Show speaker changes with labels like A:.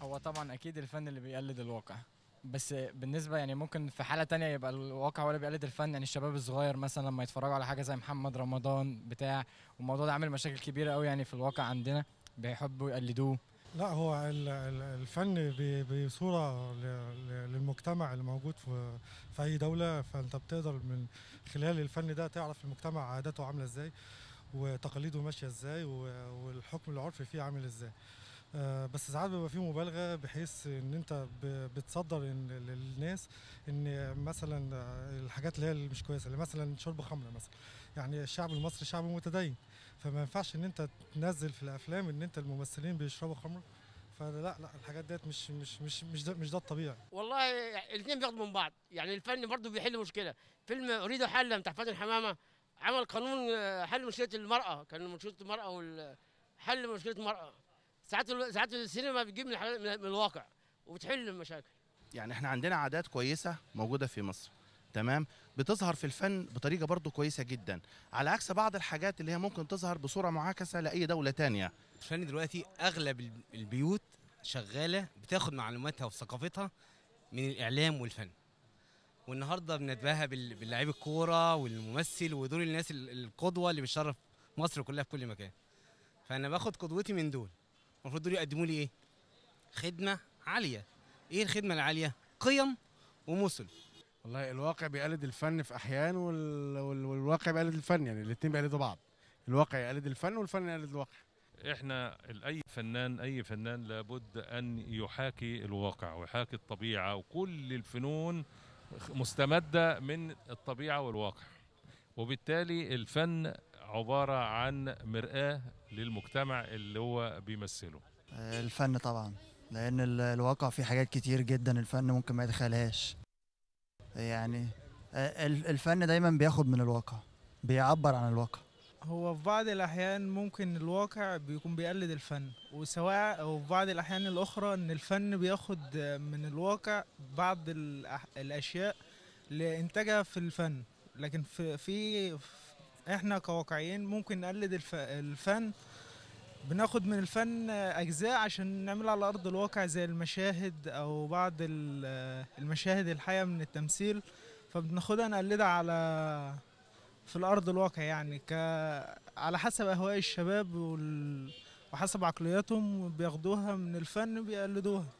A: هو طبعا اكيد الفن اللي بيقلد الواقع بس بالنسبه يعني ممكن في حاله تانية يبقى الواقع هو اللي بيقلد الفن يعني الشباب الصغير مثلا لما يتفرجوا على حاجه زي محمد رمضان بتاع والموضوع ده عامل مشاكل كبيره قوي يعني في الواقع عندنا بيحبوا يقلدوه
B: لا هو الفن بصوره للمجتمع اللي موجود في في اي دوله فانت بتقدر من خلال الفن ده تعرف المجتمع عاداته عامله ازاي وتقاليده ماشيه ازاي والحكم العرفي فيه عامل ازاي آه، بس ساعات بيبقى فيه مبالغه بحيث ان انت بتصدر للناس ان مثلا الحاجات اللي هي مش كويسه اللي مثلا شرب خمره مثلا يعني الشعب المصري شعب متدين فما ينفعش ان انت تنزل في الافلام ان انت الممثلين بيشربوا خمره فلا لا الحاجات ديت مش مش مش مش ده, مش ده الطبيعي
C: والله الاثنين بياخدوا من بعض يعني الفن برضه بيحل مشكله فيلم اريد حل بتاع فاتن حمامه عمل قانون حل مشكله المراه كان مشكله المراه وال حل مشكله المراه ساعات ساعات السينما بتجيب من, من الواقع وبتحل المشاكل
A: يعني احنا عندنا عادات كويسه موجوده في مصر تمام بتظهر في الفن بطريقه برضه كويسه جدا على عكس بعض الحاجات اللي هي ممكن تظهر بصوره معاكسه لاي دوله تانية
C: الفن دلوقتي اغلب البيوت شغاله بتاخد معلوماتها وثقافتها من الاعلام والفن والنهارده بندبها باللاعب الكوره والممثل ودول الناس القدوه اللي بتشرف مصر كلها في كل مكان فانا باخد قدوتي من دول المفروض دول يقدموا لي ايه خدمه عاليه ايه الخدمه العاليه قيم ومثل والله الواقع بيقلد الفن في احيان وال... وال... والواقع بيقلد الفن يعني الاثنين بيقلدوا بعض الواقع يقلد الفن والفن يقلد الواقع
D: احنا اي فنان اي فنان لابد ان يحاكي الواقع ويحاكي الطبيعه وكل الفنون مستمده من الطبيعه والواقع وبالتالي الفن عباره عن مراه للمجتمع اللي هو بيمثله
B: الفن طبعا لان الواقع فيه حاجات كتير جدا الفن ممكن ما يدخلهاش يعني الفن دايما بياخد من الواقع بيعبر عن الواقع
A: هو في بعض الأحيان ممكن الواقع بيكون بيقلد الفن وسواء وفي بعض الأحيان الأخرى إن الفن بياخد من الواقع بعض الأشياء لإنتاجها في الفن لكن في في احنا كواقعيين ممكن نقلد الف... الفن بناخد من الفن اجزاء عشان نعملها على ارض الواقع زي المشاهد او بعض المشاهد الحيه من التمثيل فبناخدها نقلدها على في الارض الواقع يعني ك على حسب اهواء الشباب وال... وحسب عقلياتهم بياخدوها من الفن بيقلدوها